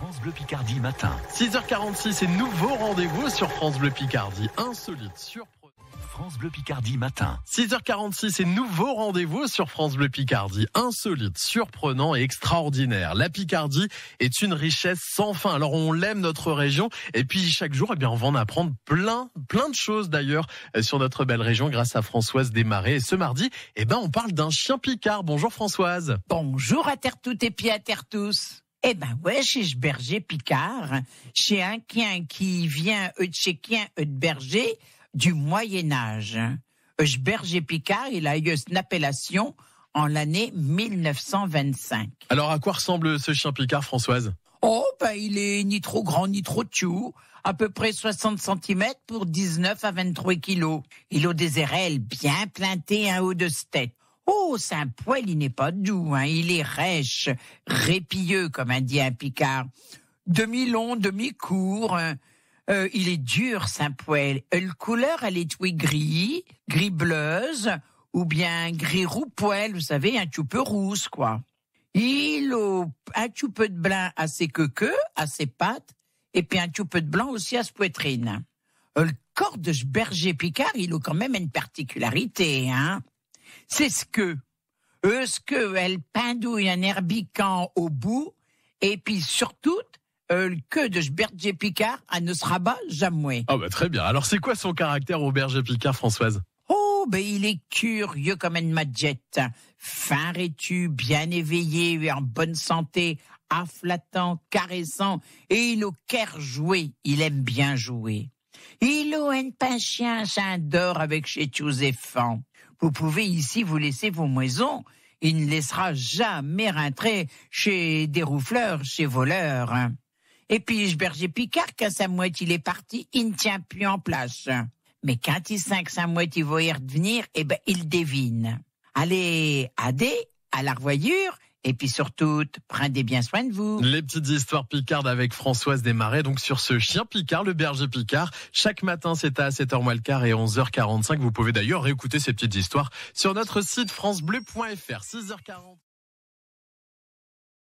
France Bleu Picardie matin. 6h46 et nouveau rendez-vous sur France Bleu Picardie. Insolite, surprenant. France Bleu Picardie matin. 6h46 et nouveau rendez-vous sur France Bleu Picardie. Insolite, surprenant et extraordinaire. La Picardie est une richesse sans fin. Alors on l'aime notre région et puis chaque jour eh bien on va en apprendre plein plein de choses d'ailleurs euh, sur notre belle région grâce à Françoise Desmarais. Et ce mardi, eh ben on parle d'un chien picard. Bonjour Françoise. Bonjour à terre toutes et pieds à terre tous. Eh ben ouais, chez Berger Picard, chez un chien qui vient euh, euh, de Berger du Moyen Âge. Euh, Berger Picard, il a eu une appellation en l'année 1925. Alors à quoi ressemble ce chien Picard, Françoise Oh, ben il est ni trop grand ni trop tchou, à peu près 60 cm pour 19 à 23 kg. Il a des ailes bien plantées, un haut de tête. Oh, Saint-Poël, il n'est pas doux, hein, il est rêche, répilleux, comme un dit un Picard. Demi-long, demi-court, hein. euh, il est dur, Saint-Poël. Euh, La couleur, elle est oui gris, gris bleuse, ou bien gris roux roupoil, vous savez, un tout peu rousse, quoi. Il a un tout peu de blanc à ses queues, à ses pattes, et puis un tout peu de blanc aussi à sa poitrine. Euh, le corps de ce berger Picard, il a quand même une particularité, hein c'est ce que. est euh, ce que, elle pendouille un herbicant au bout, et puis surtout, euh, le que de Berger Picard à ne sera pas jamais. Oh bah très bien. Alors c'est quoi son caractère au Berger Picard, Françoise Oh ben il est curieux comme une madjette, fin rétu, bien éveillé, en bonne santé, afflatant, caressant, et il au cœur joué, il aime bien jouer. Il ou une patience d'or avec chez Joseph. Vous pouvez ici vous laisser vos maisons. Il ne laissera jamais rentrer chez des roufleurs, chez voleurs. Et puis, berger Picard, quand sa moitié il est parti, il ne tient plus en place. Mais quand il sent que sa moitié va y revenir, eh ben, il devine. Allez, adé, à la revoyure, et puis surtout, prenez bien soin de vous. Les petites histoires picardes avec Françoise Desmarais, donc sur ce chien picard, le berger picard. Chaque matin, c'est à 7h moins le quart et 11h45. Vous pouvez d'ailleurs réécouter ces petites histoires sur notre site francebleu.fr, 6h40.